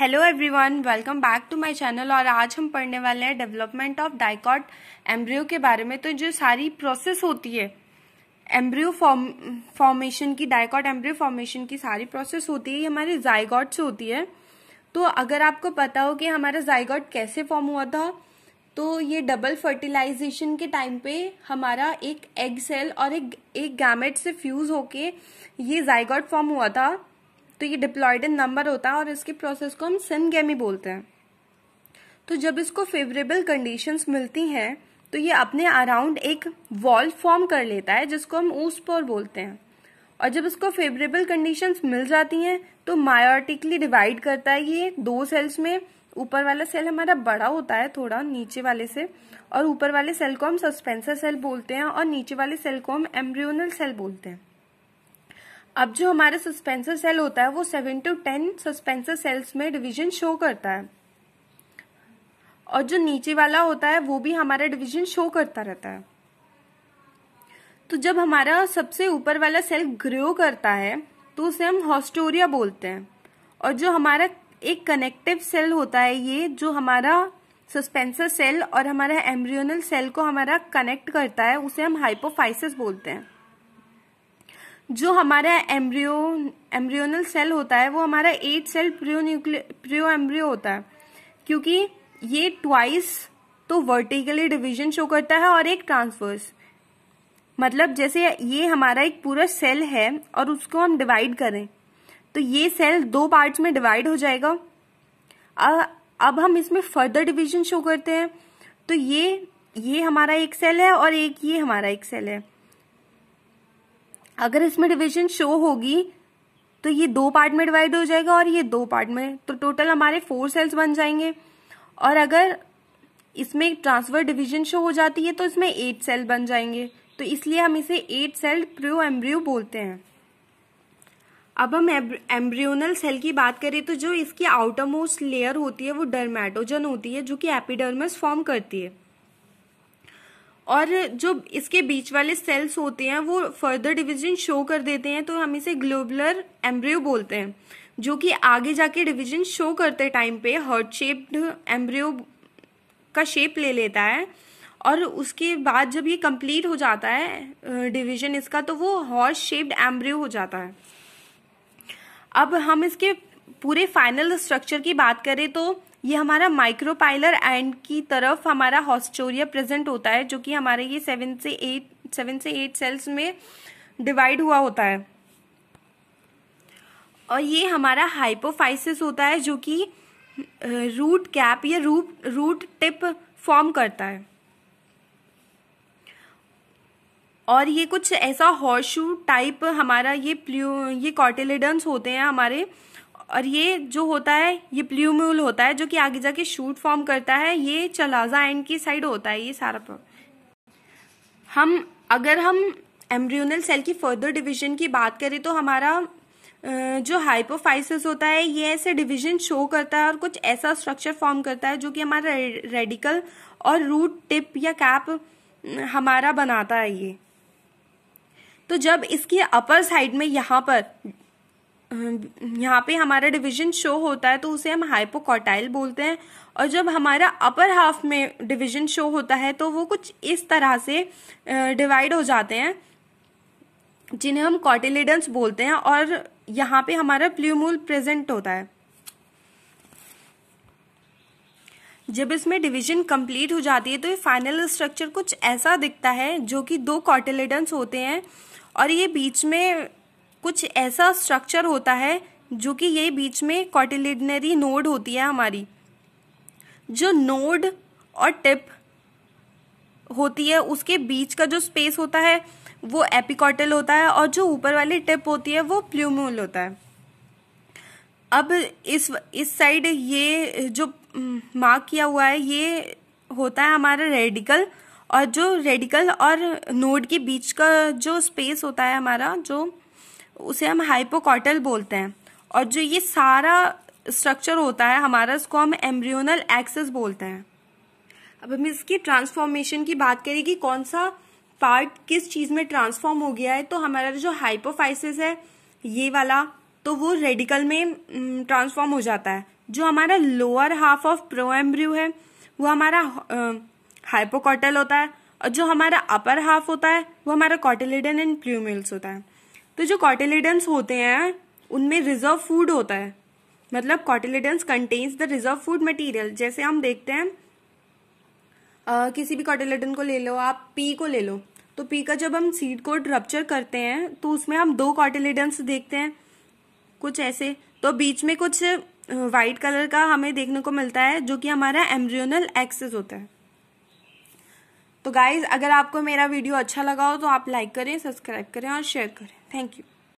hello everyone welcome back to my channel और आज हम पढ़ने वाले हैं डेवलपमेंट ऑफ डाइकॉट एम्ब्रियो के बारे में तो जो सारी प्रोसेस होती है एम्ब्रियो फॉर्म फॉर्मेशन की डाइकॉट एम्ब्रियो फॉर्मेशन की सारी प्रोसेस होती है ये हमारे जाइगॉट से होती है तो अगर आपको पता हो कि हमारा जाइगॉट कैसे फॉर्म हुआ था तो ये डबल फर्टिलाइजेशन के टाइम पे हमारा एक एग सेल और एक एक गैमेट से फ्यूज होके ये जाइगॉट फॉर्म हुआ था तो ये डिप्लॉयडन नंबर होता है और इसके प्रोसेस को हम सिनगेमी बोलते हैं तो जब इसको फेवरेबल कंडीशंस मिलती हैं तो ये अपने अराउंड एक वॉल फॉर्म कर लेता है जिसको हम ऊसपोर बोलते हैं और जब इसको फेवरेबल कंडीशंस मिल जाती हैं तो मायोटिकली डिवाइड करता है ये दो सेल्स में ऊपर वाला सेल हमारा बड़ा होता है थोड़ा नीचे वाले से और ऊपर वाले सेल को हम सस्पेंसर सेल बोलते हैं और नीचे वाले सेल को हम एम्ब्रियोनल सेल बोलते हैं अब जो हमारा सस्पेंसर सेल होता है वो seven to ten suspensor cells में डिवीजन शो करता है और जो नीचे वाला होता है वो भी हमारा डिवीजन शो करता रहता है तो जब हमारा सबसे ऊपर वाला सेल ग्रो करता है तो उसे हम हॉस्टोरिया बोलते हैं और जो हमारा एक कनेक्टिव सेल होता है ये जो हमारा सस्पेंसर सेल और हमारा एम्ब्रियोनल सेल को हमारा कनेक्ट करता है उसे हम हाइपोफाइसिस बोलते हैं जो हमारा एम्ब्रियो एम्ब्रियोनल सेल होता है वो हमारा eight cell nuclear pro embryo होता है क्योंकि ये ट्वाइस तो वर्टिकली डिवीजन शो करता है और एक ट्रांसवर्स मतलब जैसे ये हमारा एक पूरा सेल है और उसको हम डिवाइड करें तो ये सेल दो पार्ट्स में डिवाइड हो जाएगा अब हम इसमें फर्दर डिवीजन शो करते हैं तो ये ये हमारा एक सेल है और एक ये हमारा एक सेल है अगर इसमें डिविजन शो होगी तो ये दो पार्ट में डिवाइड हो जाएगा और ये दो पार्ट में तो टोटल हमारे फोर सेल्स बन जाएंगे और अगर इसमें ट्रांसफर डिवीजन शो हो जाती है तो इसमें एट सेल बन जाएंगे तो इसलिए हम इसे एट सेल प्रो एम्ब्रियो बोलते हैं अब हम एम्ब्रियोनल सेल की बात करें तो जो इसकी आउटर मोस्ट लेयर होती है वो डर्मेटोजन होती है जो कि एपिडर्मस फॉर्म करती है और जो इसके बीच वाले सेल्स होते हैं वो फर्दर डिवीजन शो कर देते हैं तो हम इसे ग्लोबुलर एम्ब्रियो बोलते हैं जो कि आगे जाके डिवीजन शो करते टाइम पे हर्ट शेप्ड एम्ब्रियो का शेप ले लेता है और उसके बाद जब ये कंप्लीट हो जाता है डिवीजन इसका तो वो हॉर्स शेप्ड एम्ब्रियो हो जाता है अब हम इसके पूरे फाइनल स्ट्रक्चर की बात करें तो ये हमारा माइक्रोपाइलर एंड की तरफ हमारा हॉस्टोरिया प्रेजेंट होता है जो कि हमारे ये सेवन से एट सेवन से एट सेल्स में डिवाइड हुआ होता है और ये हमारा हाइपोफाइसिस होता है जो कि रूट कैप या रूट रूट टिप फॉर्म करता है और ये कुछ ऐसा हॉर्शू टाइप हमारा ये प्ल्यू ये कॉटिलिडन्स होते हैं हमारे और ये जो होता है ये प्ल्यूम्यूल होता है जो कि आगे जाके शूट फॉर्म करता है ये चलाजा एंड की साइड होता है ये सारा हम अगर हम एम्ब्रियोनल सेल की फर्दर डिवीजन की बात करें तो हमारा जो हाइपोफाइसिस होता है ये ऐसे डिवीजन शो करता है और कुछ ऐसा स्ट्रक्चर फॉर्म करता है जो कि हमारा रेडिकल और रूट टिप या कैप हमारा बनाता है ये तो जब इसकी अपर साइड में यहाँ पर यहाँ पे हमारा डिवीजन शो होता है तो उसे हम हाइपोकॉटाइल बोलते हैं और जब हमारा अपर हाफ में डिवीजन शो होता है तो वो कुछ इस तरह से डिवाइड हो जाते हैं जिन्हें हम कॉटिलिडन्स बोलते हैं और यहाँ पे हमारा प्ल्यूमूल प्रेजेंट होता है जब इसमें डिवीजन कंप्लीट हो जाती है तो ये फाइनल स्ट्रक्चर कुछ ऐसा दिखता है जो कि दो कॉटिलिडन्स होते हैं और ये बीच में कुछ ऐसा स्ट्रक्चर होता है जो कि ये बीच में कॉटिलिडनरी नोड होती है हमारी जो नोड और टिप होती है उसके बीच का जो स्पेस होता है वो एपिकॉटल होता है और जो ऊपर वाली टिप होती है वो प्ल्यूमोल होता है अब इस इस साइड ये जो मार्क किया हुआ है ये होता है हमारा रेडिकल और जो रेडिकल और नोड के बीच का जो स्पेस होता है हमारा जो उसे हम हाइपोकॉटल बोलते हैं और जो ये सारा स्ट्रक्चर होता है हमारा इसको हम एम्ब्रियोनल एक्सेस बोलते हैं अब हम इसकी ट्रांसफॉर्मेशन की बात करें कि कौन सा पार्ट किस चीज में ट्रांसफॉर्म हो गया है तो हमारा जो हाइपोफाइसिस है ये वाला तो वो रेडिकल में ट्रांसफॉर्म हो जाता है जो हमारा lower half of pro embryo है वो हमारा हाइपोकॉटल होता है और जो हमारा अपर हाफ होता है वो हमारा कॉटिलिडन एंड प्ल्यूमिल्स होता है तो जो कॉटिलिडन्स होते हैं उनमें रिजर्व फूड होता है मतलब cotyledons contains the reserve food material जैसे हम देखते हैं आ, किसी भी कॉटिलिडन को ले लो आप पी को ले लो तो पी का जब हम सीड कोड रप्चर करते हैं तो उसमें हम दो कॉटिलिडन्स देखते हैं कुछ ऐसे तो बीच में कुछ वाइट कलर का हमें देखने को मिलता है जो कि हमारा एम्ब्रियोनल एक्सेस होता है तो गाइज अगर आपको मेरा वीडियो अच्छा लगा हो तो आप लाइक करें सब्सक्राइब करें और शेयर करें थैंक यू